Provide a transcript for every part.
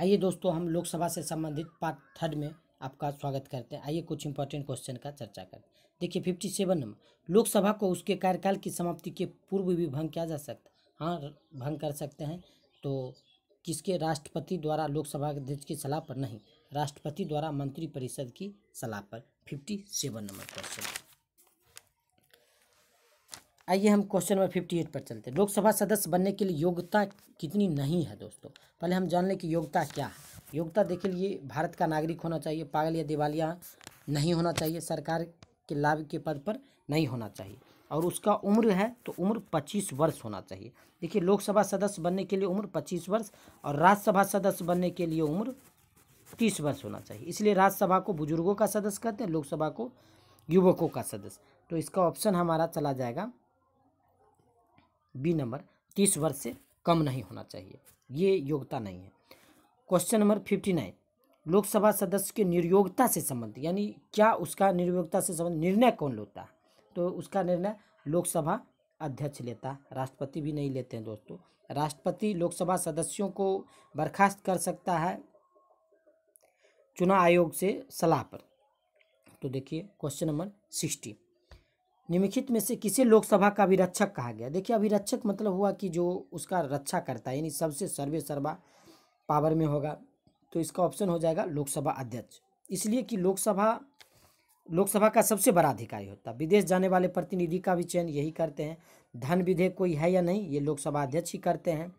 आइए दोस्तों हम लोकसभा से संबंधित पार्ट थर्ड में आपका स्वागत करते हैं आइए कुछ इंपॉर्टेंट क्वेश्चन का चर्चा करें देखिए फिफ्टी सेवन नंबर लोकसभा को उसके कार्यकाल की समाप्ति के पूर्व भी भंग किया जा सकता हाँ भंग कर सकते हैं तो किसके राष्ट्रपति द्वारा लोकसभा अध्यक्ष की सलाह पर नहीं राष्ट्रपति द्वारा मंत्रिपरिषद की सलाह पर फिफ्टी सेवन नंबर क्वेश्चन आइए हम क्वेश्चन नंबर फिफ्टी एट पर चलते हैं लोकसभा सदस्य बनने के लिए योग्यता कितनी नहीं है दोस्तों पहले हम जान लें कि योग्यता क्या है योग्यता देखे लिए भारत का नागरिक होना चाहिए पागल या दिवालिया नहीं होना चाहिए सरकार के लाभ के पद पर नहीं होना चाहिए और उसका उम्र है तो उम्र पच्चीस वर्ष होना चाहिए देखिए लोकसभा सदस्य बनने के लिए उम्र पच्चीस वर्ष और राज्यसभा सदस्य बनने के लिए उम्र तीस वर्ष होना चाहिए इसलिए राज्यसभा को बुजुर्गों का सदस्य कहते हैं लोकसभा को युवकों का सदस्य तो इसका ऑप्शन हमारा चला जाएगा बी नंबर तीस वर्ष से कम नहीं होना चाहिए ये योग्यता नहीं है question number fifty nine Lok Sabha सदस्य के निर्योगता से संबंधित यानी क्या उसका निर्योगता से संबंध निर्णय कौन लेता है तो उसका निर्णय लोकसभा अध्यक्ष लेता है राष्ट्रपति भी नहीं लेते हैं दोस्तों राष्ट्रपति लोकसभा सदस्यों को बर्खास्त कर सकता है चुनाव आयोग से सलाह पर तो देखिए क्वेश्चन नंबर सिक्सटी निम्नलिखित में से किसे लोकसभा का अभिरक्षक कहा गया देखिए अभिरक्षक मतलब हुआ कि जो उसका रक्षा करता है यानी सबसे सर्वे सर्वा पावर में होगा तो इसका ऑप्शन हो जाएगा लोकसभा अध्यक्ष इसलिए कि लोकसभा लोकसभा का सबसे बड़ा अधिकारी होता है विदेश जाने वाले प्रतिनिधि का भी चयन यही करते हैं धन विधेयक कोई है या नहीं ये लोकसभा अध्यक्ष ही करते हैं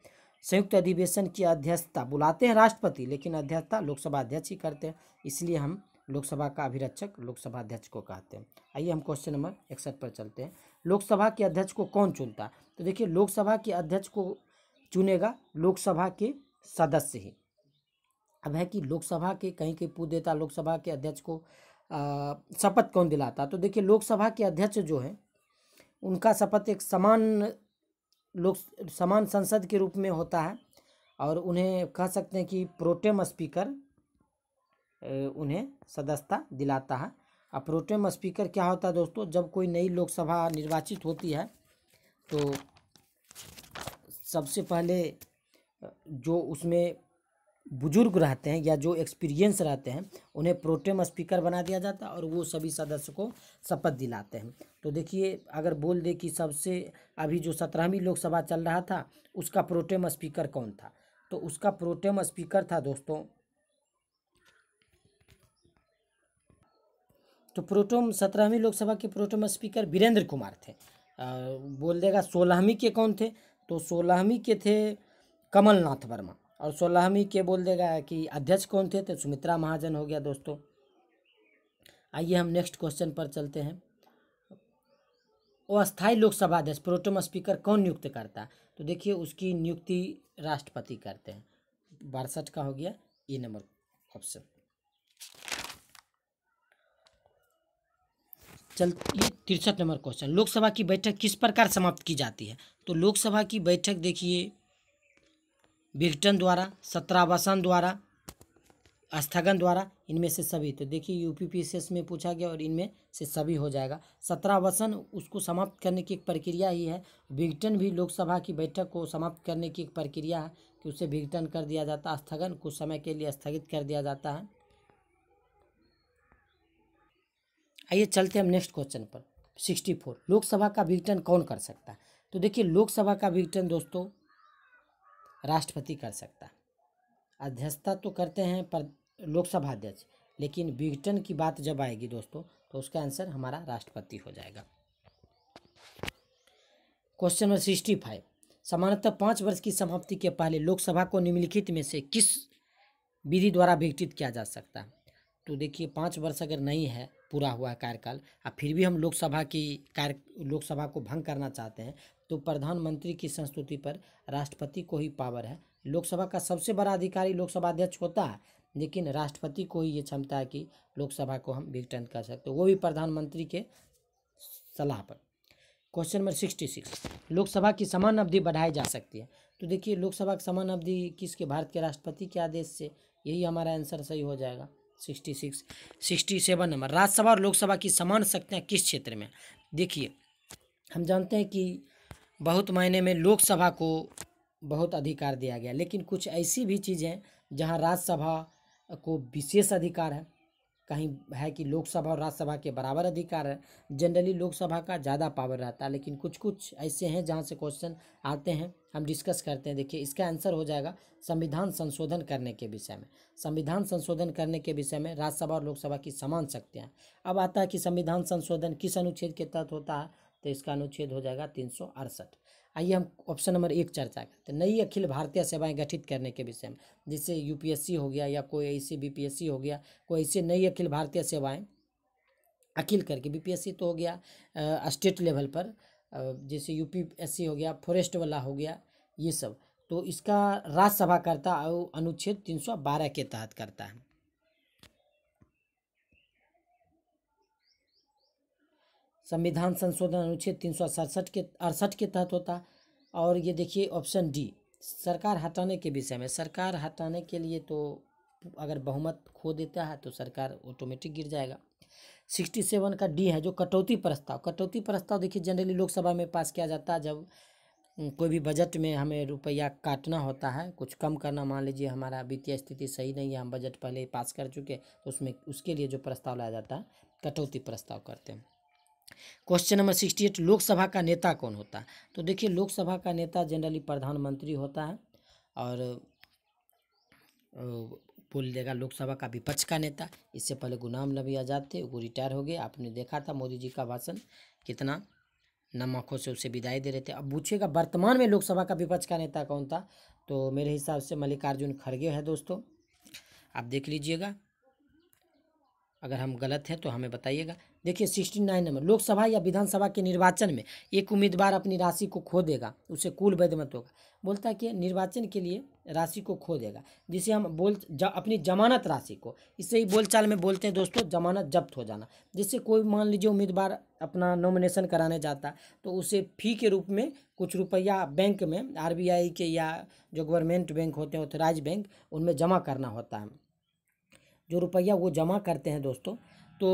संयुक्त अधिवेशन की अध्यक्षता बुलाते हैं राष्ट्रपति लेकिन अध्यक्षता लोकसभा अध्यक्ष ही करते हैं इसलिए हम लोकसभा का अभिरक्षक लोकसभा अध्यक्ष को कहते हैं आइए हम क्वेश्चन नंबर इकसठ पर चलते हैं लोकसभा के अध्यक्ष को कौन चुनता तो देखिए लोकसभा के अध्यक्ष को चुनेगा लोकसभा के सदस्य ही अब है कि लोकसभा के कहीं कहीं पूछ देता लोकसभा के अध्यक्ष को शपथ कौन दिलाता तो देखिए लोकसभा के अध्यक्ष जो है उनका शपथ एक समान लोक समान संसद के रूप में होता है और उन्हें कह सकते हैं कि प्रोटेम स्पीकर उन्हें सदस्यता दिलाता है अब प्रोटेम स्पीकर क्या होता है दोस्तों जब कोई नई लोकसभा निर्वाचित होती है तो सबसे पहले जो उसमें बुजुर्ग रहते हैं या जो एक्सपीरियंस रहते हैं उन्हें प्रोटेम स्पीकर बना दिया जाता है और वो सभी सदस्य को शपथ दिलाते हैं तो देखिए अगर बोल दे कि सबसे अभी जो सत्रहवीं लोकसभा चल रहा था उसका प्रोटेम स्पीकर कौन था तो उसका प्रोटेम स्पीकर था दोस्तों तो प्रोटोम सत्रहवीं लोकसभा के प्रोटोम स्पीकर वीरेंद्र कुमार थे आ, बोल देगा सोलहवीं के कौन थे तो सोलहवीं के थे कमलनाथ वर्मा और सोलहवीं के बोल देगा कि अध्यक्ष कौन थे तो सुमित्रा महाजन हो गया दोस्तों आइए हम नेक्स्ट क्वेश्चन पर चलते हैं अस्थायी लोकसभा अध्यक्ष प्रोटोम स्पीकर कौन नियुक्त करता है तो देखिए उसकी नियुक्ति राष्ट्रपति करते हैं बासठ का हो गया ये नंबर ऑप्शन चलिए तिरसठ नंबर क्वेश्चन लोकसभा की बैठक किस प्रकार समाप्त की जाती है तो लोकसभा की बैठक देखिए विघटन द्वारा सत्रावासन द्वारा स्थगन द्वारा इनमें से सभी तो देखिए यूपीपीसीएस में पूछा गया और इनमें से सभी हो जाएगा सत्रावसन उसको समाप्त करने की एक प्रक्रिया ही है विघटन भी लोकसभा की बैठक को समाप्त करने की एक प्रक्रिया है कि उसे विघटन कर दिया जाता है स्थगन कुछ समय के लिए स्थगित कर दिया जाता है आइए चलते हम नेक्स्ट क्वेश्चन पर सिक्सटी फोर लोकसभा का विघटन कौन कर सकता है तो देखिए लोकसभा का विघटन दोस्तों राष्ट्रपति कर सकता है अध्यक्षता तो करते हैं पर लोकसभा अध्यक्ष लेकिन विघटन की बात जब आएगी दोस्तों तो उसका आंसर हमारा राष्ट्रपति हो जाएगा क्वेश्चन नंबर सिक्सटी फाइव सामान्यतः पाँच वर्ष की समाप्ति के पहले लोकसभा को निम्नलिखित में से किस विधि द्वारा विघटित किया जा सकता है तो देखिए पाँच वर्ष अगर नहीं है पूरा हुआ है कार्यकाल अब फिर भी हम लोकसभा की कार्य लोकसभा को भंग करना चाहते हैं तो प्रधानमंत्री की संस्तुति पर राष्ट्रपति को ही पावर है लोकसभा का सबसे बड़ा अधिकारी लोकसभा अध्यक्ष होता है लेकिन राष्ट्रपति को ही ये क्षमता है कि लोकसभा को हम विघटन कर सकते तो वो भी प्रधानमंत्री के सलाह पर question number sixty six Lok Sabha की समान अवधि बढ़ाई जा सकती है तो देखिए लोकसभा की समान अवधि किसके भारत के राष्ट्रपति के आदेश से यही हमारा आंसर सही हो जाएगा sixty six sixty seven number Rajya Sabha और लोकसभा की समान शक्तियाँ किस क्षेत्र में देखिए हम जानते हैं कि बहुत मायने में लोकसभा को बहुत अधिकार दिया गया लेकिन कुछ ऐसी भी चीज़ें जहाँ राज्यसभा को विशेष अधिकार है कहीं है कि लोकसभा और राज्यसभा के बराबर अधिकार है जनरली लोकसभा का ज़्यादा पावर रहता है लेकिन कुछ कुछ ऐसे हैं जहाँ से क्वेश्चन आते हैं हम डिस्कस करते हैं देखिए इसका आंसर हो जाएगा संविधान संशोधन करने के विषय में संविधान संशोधन करने के विषय में राज्यसभा और लोकसभा की समान शक्तियाँ अब आता है कि संविधान संशोधन किस अनुच्छेद के तहत होता है तो इसका अनुच्छेद हो जाएगा तीन सौ अड़सठ आइए हम ऑप्शन नंबर एक चर्चा करते हैं नई अखिल भारतीय सेवाएं गठित करने के विषय में जैसे यूपीएससी हो गया या कोई ऐसी बीपीएससी हो गया कोई ऐसी नई अखिल भारतीय सेवाएं अखिल करके बीपीएससी तो हो गया स्टेट लेवल पर जैसे यूपीएससी हो गया फॉरेस्ट वाला हो गया ये सब तो इसका राज्यसभा करता अनुच्छेद तीन सौ बारह के तहत करता है संविधान संशोधन अनुच्छेद तीन सौ सड़सठ के अड़सठ के तहत होता और ये देखिए ऑप्शन डी सरकार हटाने के विषय में सरकार हटाने के लिए तो अगर बहुमत खो देता है तो सरकार ऑटोमेटिक गिर जाएगा सिक्सटी सेवन का डी है जो कटौती प्रस्ताव कटौती प्रस्ताव देखिए जनरली लोकसभा में पास किया जाता है जब कोई भी बजट में हमें रुपया काटना होता है कुछ कम करना मान लीजिए हमारा वित्तीय स्थिति सही नहीं है हम बजट पहले पास कर चुके तो उसमें उसके लिए जो प्रस्ताव लाया जाता है कटौती प्रस्ताव करते हैं question number sixty eight Lok Sabha का नेता कौन होता है तो देखिए लोकसभा का नेता जनरली प्रधानमंत्री होता है और बोल देगा लोकसभा का विपक्ष का नेता इससे पहले गुलाम नबी आज़ाद थे वो रिटायर हो गए आपने देखा था मोदी जी का भाषण कितना नम आँखों से उसे विदाई दे रहे थे अब पूछिएगा वर्तमान में लोकसभा का विपक्ष का नेता कौन था तो मेरे हिसाब से मल्लिकार्जुन खड़गे है दोस्तों आप देख लीजिएगा अगर हम गलत हैं तो हमें बताइएगा देखिए सिक्सटी नाइन नंबर लोकसभा या विधानसभा के निर्वाचन में एक उम्मीदवार अपनी राशि को खो देगा उसे कुल वैध मत होगा बोलता है कि निर्वाचन के लिए राशि को खो देगा जिसे हम बोल जा, अपनी जमानत राशि को इसे ही बोलचाल में बोलते हैं दोस्तों जमानत जब्त हो जाना जिससे कोई मान लीजिए उम्मीदवार अपना नॉमिनेशन कराने जाता तो उसे फी के रूप में कुछ रुपया बैंक में आर के या जो गवर्नमेंट बैंक होते हैं ऑथराइज बैंक उनमें जमा करना होता है जो रुपया वो जमा करते हैं दोस्तों तो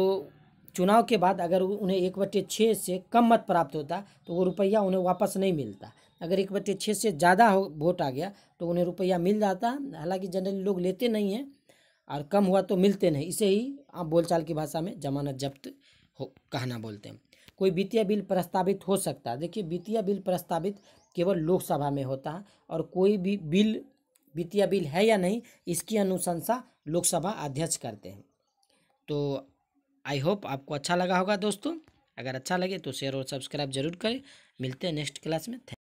चुनाव के बाद अगर उन्हें एक बट्टे छः से कम मत प्राप्त होता तो वो रुपया उन्हें वापस नहीं मिलता अगर एक बट्टे छः से ज़्यादा हो वोट आ गया तो उन्हें रुपया मिल जाता हालांकि जनरली लोग लेते नहीं हैं और कम हुआ तो मिलते नहीं इसे ही आप बोलचाल की भाषा में जमानत जब्त हो कहना बोलते हैं कोई वित्तीय बिल प्रस्तावित हो सकता है देखिए वित्तीय बिल प्रस्तावित केवल लोकसभा में होता है और कोई भी बिल वित्तीय बिल है या नहीं इसकी अनुशंसा लोकसभा अध्यक्ष करते हैं तो आई होप आपको अच्छा लगा होगा दोस्तों अगर अच्छा लगे तो शेयर और सब्सक्राइब जरूर करें मिलते हैं नेक्स्ट क्लास में